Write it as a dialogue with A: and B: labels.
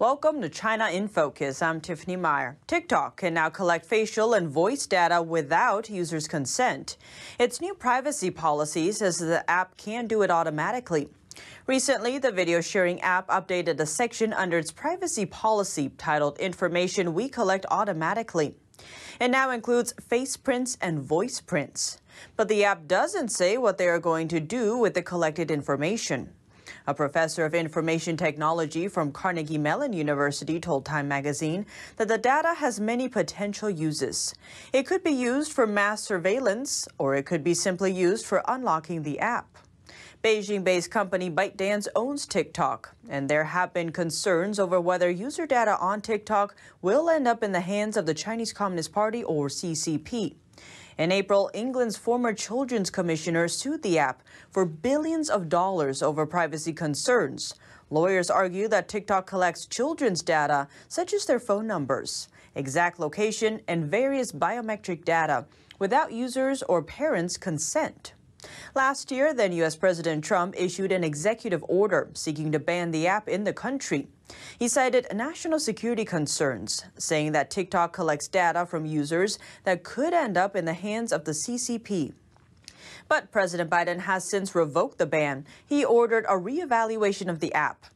A: Welcome to China in Focus. I'm Tiffany Meyer. TikTok can now collect facial and voice data without users' consent. Its new privacy policy says the app can do it automatically. Recently, the video sharing app updated a section under its privacy policy titled Information We Collect Automatically. It now includes face prints and voice prints. But the app doesn't say what they are going to do with the collected information. A professor of information technology from Carnegie Mellon University told Time magazine that the data has many potential uses. It could be used for mass surveillance, or it could be simply used for unlocking the app. Beijing based company ByteDance owns TikTok, and there have been concerns over whether user data on TikTok will end up in the hands of the Chinese Communist Party or CCP. In April, England's former Children's Commissioner sued the app for billions of dollars over privacy concerns. Lawyers argue that TikTok collects children's data, such as their phone numbers, exact location, and various biometric data, without users' or parents' consent. Last year, then U.S. President Trump issued an executive order seeking to ban the app in the country. He cited national security concerns, saying that TikTok collects data from users that could end up in the hands of the CCP. But President Biden has since revoked the ban. He ordered a reevaluation of the app.